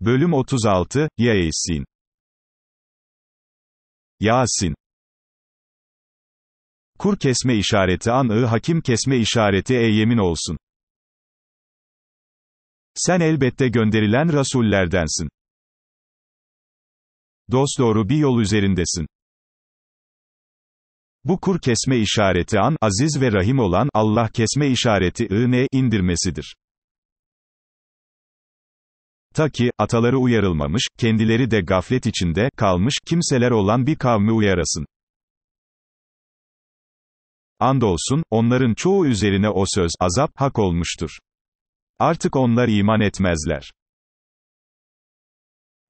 Bölüm 36, Yasin. Yasin. Kur kesme işareti an-ı hakim kesme işareti ey yemin olsun. Sen elbette gönderilen rasullerdensin. doğru bir yol üzerindesin. Bu kur kesme işareti an, aziz ve rahim olan, Allah kesme işareti ı ne, indirmesidir. Ta ki, ataları uyarılmamış, kendileri de gaflet içinde kalmış kimseler olan bir kavmi uyarasın. Andolsun, onların çoğu üzerine o söz, azap, hak olmuştur. Artık onlar iman etmezler.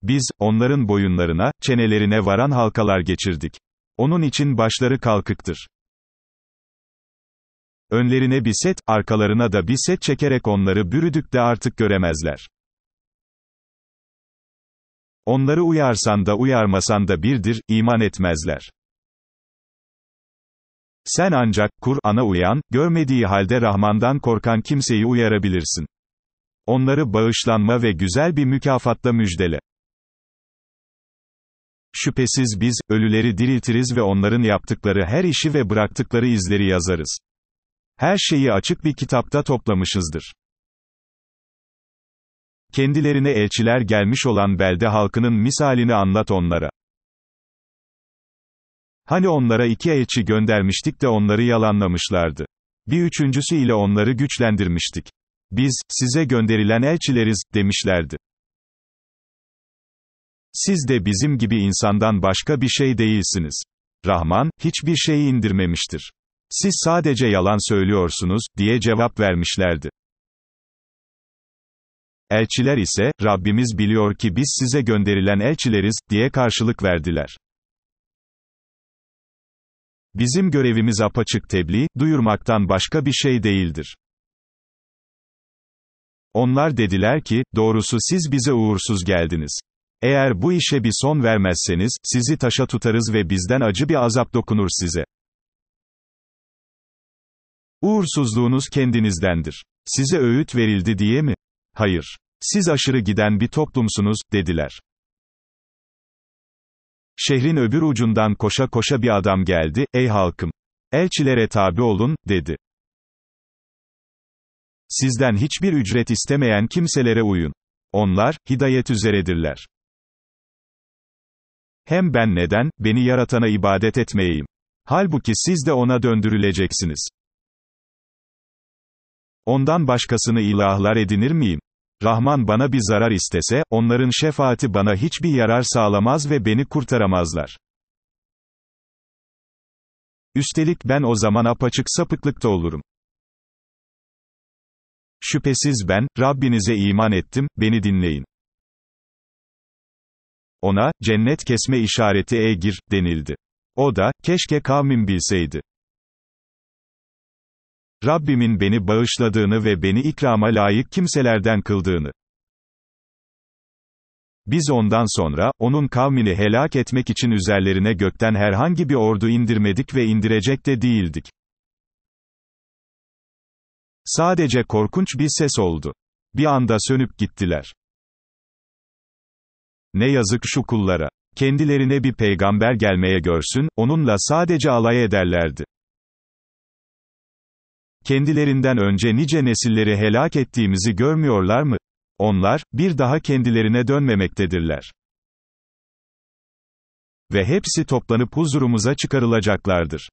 Biz, onların boyunlarına, çenelerine varan halkalar geçirdik. Onun için başları kalkıktır. Önlerine bir set, arkalarına da bir set çekerek onları bürüdük de artık göremezler. Onları uyarsan da uyarmasan da birdir, iman etmezler. Sen ancak, Kur'an'a uyan, görmediği halde Rahman'dan korkan kimseyi uyarabilirsin. Onları bağışlanma ve güzel bir mükafatla müjdele. Şüphesiz biz, ölüleri diriltiriz ve onların yaptıkları her işi ve bıraktıkları izleri yazarız. Her şeyi açık bir kitapta toplamışızdır. Kendilerine elçiler gelmiş olan belde halkının misalini anlat onlara. Hani onlara iki elçi göndermiştik de onları yalanlamışlardı. Bir üçüncüsü ile onları güçlendirmiştik. Biz, size gönderilen elçileriz, demişlerdi. Siz de bizim gibi insandan başka bir şey değilsiniz. Rahman, hiçbir şeyi indirmemiştir. Siz sadece yalan söylüyorsunuz, diye cevap vermişlerdi. Elçiler ise, Rabbimiz biliyor ki biz size gönderilen elçileriz, diye karşılık verdiler. Bizim görevimiz apaçık tebliğ, duyurmaktan başka bir şey değildir. Onlar dediler ki, doğrusu siz bize uğursuz geldiniz. Eğer bu işe bir son vermezseniz, sizi taşa tutarız ve bizden acı bir azap dokunur size. Uğursuzluğunuz kendinizdendir. Size öğüt verildi diye mi? Hayır. Siz aşırı giden bir toplumsunuz, dediler. Şehrin öbür ucundan koşa koşa bir adam geldi, ey halkım! Elçilere tabi olun, dedi. Sizden hiçbir ücret istemeyen kimselere uyun. Onlar, hidayet üzeredirler. Hem ben neden, beni yaratana ibadet etmeyeyim? Halbuki siz de ona döndürüleceksiniz. Ondan başkasını ilahlar edinir miyim? Rahman bana bir zarar istese, onların şefaati bana hiçbir yarar sağlamaz ve beni kurtaramazlar. Üstelik ben o zaman apaçık sapıklıkta olurum. Şüphesiz ben, Rabbinize iman ettim, beni dinleyin. Ona, cennet kesme işareti e gir, denildi. O da, keşke kavmim bilseydi. Rabbimin beni bağışladığını ve beni ikrama layık kimselerden kıldığını. Biz ondan sonra, onun kavmini helak etmek için üzerlerine gökten herhangi bir ordu indirmedik ve indirecek de değildik. Sadece korkunç bir ses oldu. Bir anda sönüp gittiler. Ne yazık şu kullara. Kendilerine bir peygamber gelmeye görsün, onunla sadece alay ederlerdi kendilerinden önce nice nesilleri helak ettiğimizi görmüyorlar mı? Onlar, bir daha kendilerine dönmemektedirler. Ve hepsi toplanıp huzurumuza çıkarılacaklardır.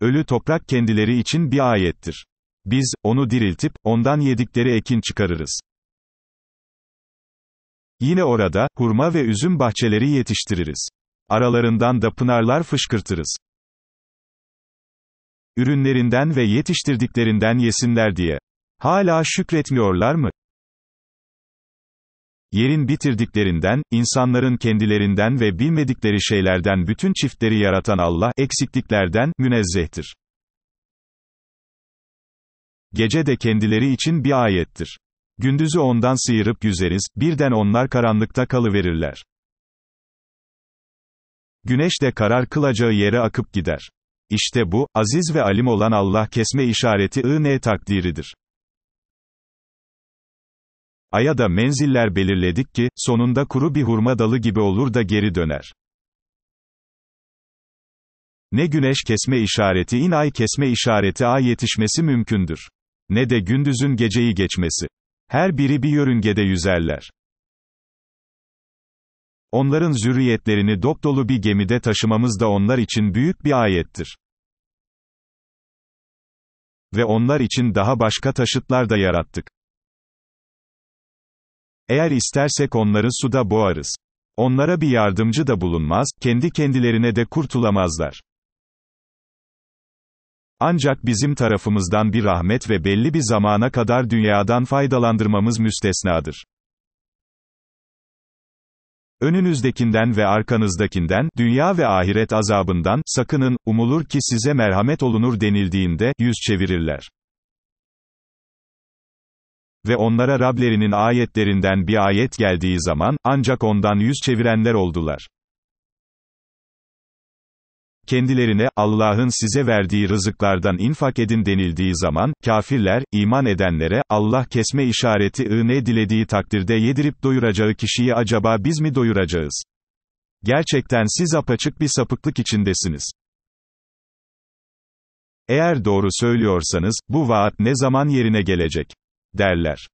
Ölü toprak kendileri için bir ayettir. Biz, onu diriltip, ondan yedikleri ekin çıkarırız. Yine orada, hurma ve üzüm bahçeleri yetiştiririz. Aralarından da pınarlar fışkırtırız ürünlerinden ve yetiştirdiklerinden yesinler diye. Hala şükretmiyorlar mı? Yerin bitirdiklerinden, insanların kendilerinden ve bilmedikleri şeylerden bütün çiftleri yaratan Allah, eksikliklerden, münezzehtir. Gece de kendileri için bir ayettir. Gündüzü ondan sıyırıp yüzeriz, birden onlar karanlıkta kalıverirler. Güneş de karar kılacağı yere akıp gider. İşte bu, aziz ve alim olan Allah kesme işareti ne takdiridir. Aya da menziller belirledik ki, sonunda kuru bir hurma dalı gibi olur da geri döner. Ne güneş kesme işareti in ay kesme işareti ay yetişmesi mümkündür. Ne de gündüzün geceyi geçmesi. Her biri bir yörüngede yüzerler. Onların zürriyetlerini dopdolu bir gemide taşımamız da onlar için büyük bir ayettir. Ve onlar için daha başka taşıtlar da yarattık. Eğer istersek onları suda boğarız. Onlara bir yardımcı da bulunmaz, kendi kendilerine de kurtulamazlar. Ancak bizim tarafımızdan bir rahmet ve belli bir zamana kadar dünyadan faydalandırmamız müstesnadır. Önünüzdekinden ve arkanızdakinden, dünya ve ahiret azabından, sakının, umulur ki size merhamet olunur denildiğinde, yüz çevirirler. Ve onlara Rablerinin ayetlerinden bir ayet geldiği zaman, ancak ondan yüz çevirenler oldular kendilerine, Allah'ın size verdiği rızıklardan infak edin denildiği zaman, kafirler, iman edenlere, Allah kesme işareti ne dilediği takdirde yedirip doyuracağı kişiyi acaba biz mi doyuracağız? Gerçekten siz apaçık bir sapıklık içindesiniz. Eğer doğru söylüyorsanız, bu vaat ne zaman yerine gelecek? derler.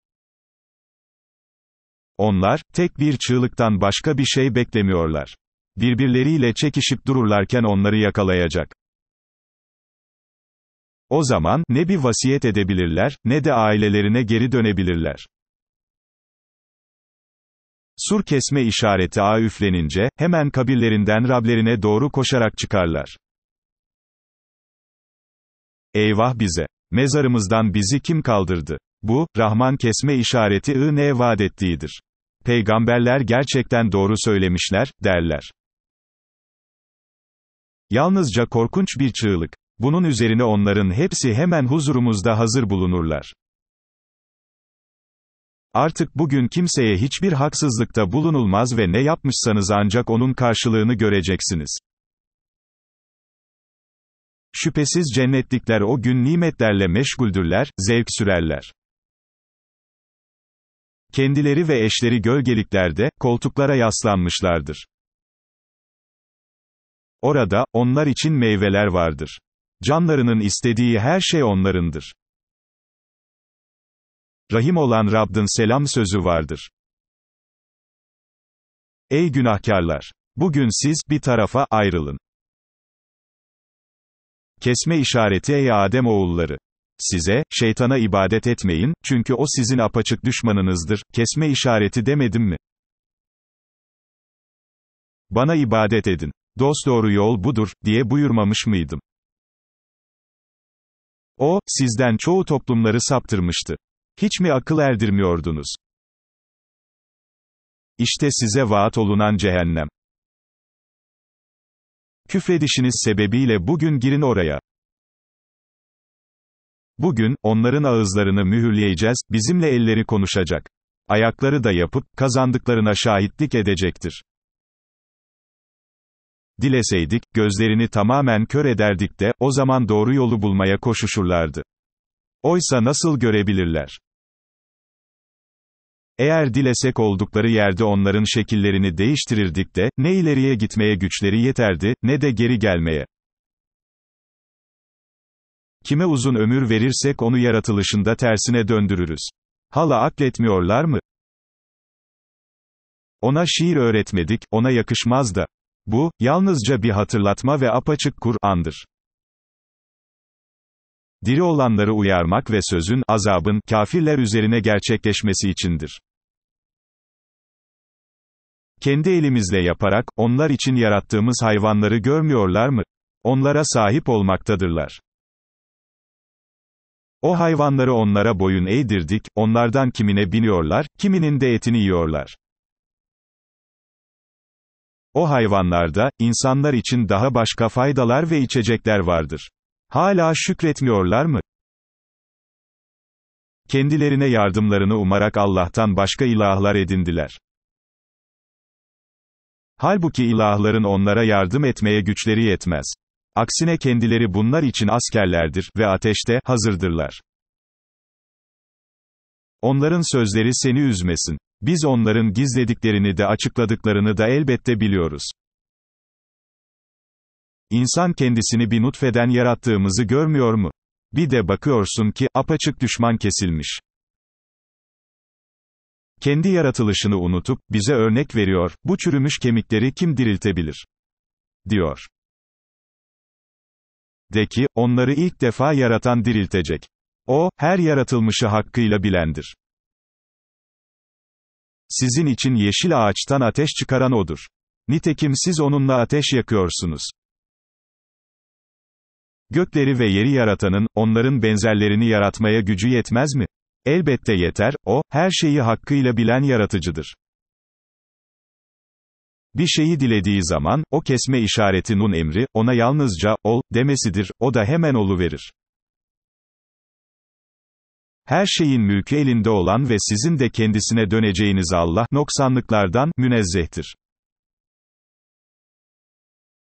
Onlar, tek bir çığlıktan başka bir şey beklemiyorlar. Birbirleriyle çekişip dururlarken onları yakalayacak. O zaman, ne bir vasiyet edebilirler, ne de ailelerine geri dönebilirler. Sur kesme işareti ağ üflenince, hemen kabirlerinden Rablerine doğru koşarak çıkarlar. Eyvah bize! Mezarımızdan bizi kim kaldırdı? Bu, Rahman kesme işareti ı ne vaat ettiğidir. Peygamberler gerçekten doğru söylemişler, derler. Yalnızca korkunç bir çığlık. Bunun üzerine onların hepsi hemen huzurumuzda hazır bulunurlar. Artık bugün kimseye hiçbir haksızlıkta bulunulmaz ve ne yapmışsanız ancak onun karşılığını göreceksiniz. Şüphesiz cennetlikler o gün nimetlerle meşguldürler, zevk sürerler. Kendileri ve eşleri gölgeliklerde, koltuklara yaslanmışlardır. Orada, onlar için meyveler vardır. Canlarının istediği her şey onlarındır. Rahim olan Rabb'ın selam sözü vardır. Ey günahkarlar! Bugün siz, bir tarafa, ayrılın. Kesme işareti ey Adem oğulları! Size, şeytana ibadet etmeyin, çünkü o sizin apaçık düşmanınızdır, kesme işareti demedim mi? Bana ibadet edin. Doğru yol budur, diye buyurmamış mıydım? O, sizden çoğu toplumları saptırmıştı. Hiç mi akıl erdirmiyordunuz? İşte size vaat olunan cehennem. Küfredişiniz sebebiyle bugün girin oraya. Bugün, onların ağızlarını mühürleyeceğiz, bizimle elleri konuşacak. Ayakları da yapıp, kazandıklarına şahitlik edecektir. Dileseydik, gözlerini tamamen kör ederdik de, o zaman doğru yolu bulmaya koşuşurlardı. Oysa nasıl görebilirler? Eğer dilesek oldukları yerde onların şekillerini değiştirirdik de, ne ileriye gitmeye güçleri yeterdi, ne de geri gelmeye. Kime uzun ömür verirsek onu yaratılışında tersine döndürürüz. Hala akletmiyorlar mı? Ona şiir öğretmedik, ona yakışmaz da. Bu, yalnızca bir hatırlatma ve apaçık Kur'an'dır. Diri olanları uyarmak ve sözün, azabın, kafirler üzerine gerçekleşmesi içindir. Kendi elimizle yaparak, onlar için yarattığımız hayvanları görmüyorlar mı? Onlara sahip olmaktadırlar. O hayvanları onlara boyun eğdirdik, onlardan kimine biniyorlar, kiminin de etini yiyorlar. O hayvanlarda, insanlar için daha başka faydalar ve içecekler vardır. Hala şükretmiyorlar mı? Kendilerine yardımlarını umarak Allah'tan başka ilahlar edindiler. Halbuki ilahların onlara yardım etmeye güçleri yetmez. Aksine kendileri bunlar için askerlerdir ve ateşte hazırdırlar. Onların sözleri seni üzmesin. Biz onların gizlediklerini de açıkladıklarını da elbette biliyoruz. İnsan kendisini bir nutfeden yarattığımızı görmüyor mu? Bir de bakıyorsun ki, apaçık düşman kesilmiş. Kendi yaratılışını unutup, bize örnek veriyor, bu çürümüş kemikleri kim diriltebilir? Diyor. De ki, onları ilk defa yaratan diriltecek. O, her yaratılmışı hakkıyla bilendir. Sizin için yeşil ağaçtan ateş çıkaran odur. Nitekim siz onunla ateş yakıyorsunuz. Gökleri ve yeri yaratanın, onların benzerlerini yaratmaya gücü yetmez mi? Elbette yeter, o, her şeyi hakkıyla bilen yaratıcıdır. Bir şeyi dilediği zaman, o kesme işareti nun emri, ona yalnızca, ol, demesidir, o da hemen verir. Her şeyin mülkü elinde olan ve sizin de kendisine döneceğiniz Allah, noksanlıklardan, münezzehtir.